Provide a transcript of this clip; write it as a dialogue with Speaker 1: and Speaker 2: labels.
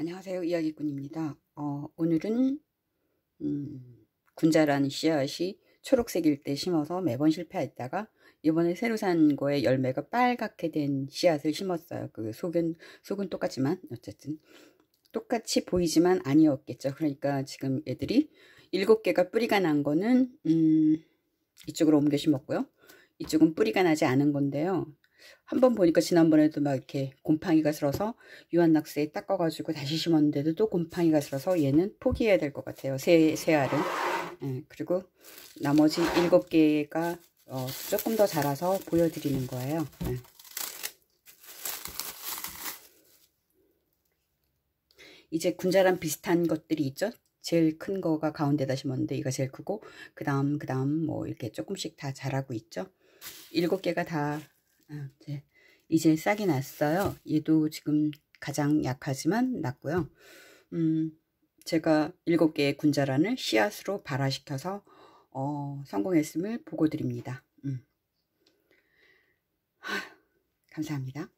Speaker 1: 안녕하세요 이야기꾼입니다 어, 오늘은 음, 군자라는 씨앗이 초록색일 때 심어서 매번 실패했다가 이번에 새로 산 거에 열매가 빨갛게 된 씨앗을 심었어요 그 속은, 속은 똑같지만 어쨌든 똑같이 보이지만 아니었겠죠 그러니까 지금 얘들이 일곱 개가 뿌리가 난 거는 음, 이쪽으로 옮겨 심었고요 이쪽은 뿌리가 나지 않은 건데요 한번 보니까 지난번에도 막 이렇게 곰팡이가 슬어서 유한낙스에 닦아가지고 다시 심었는데도 또 곰팡이가 슬어서 얘는 포기해야 될 것 같아요. 새, 세 알은.
Speaker 2: 예, 그리고 나머지
Speaker 1: 일곱 개가 어, 조금 더 자라서 보여드리는 거예요. 예. 이제 군자랑 비슷한 것들이 있죠. 제일 큰 거가 가운데다 심었는데 이거 제일 크고 그 다음 그 다음 뭐 이렇게 조금씩 다 자라고 있죠. 일곱 개가 다 이제, 아, 네. 이제 싹이 났어요. 얘도 지금 가장 약하지만 났고요. 음, 제가 7개의 군자란을 씨앗으로 발화시켜서 어, 성공했음을 보고 드립니다. 음.
Speaker 2: 하, 아, 감사합니다.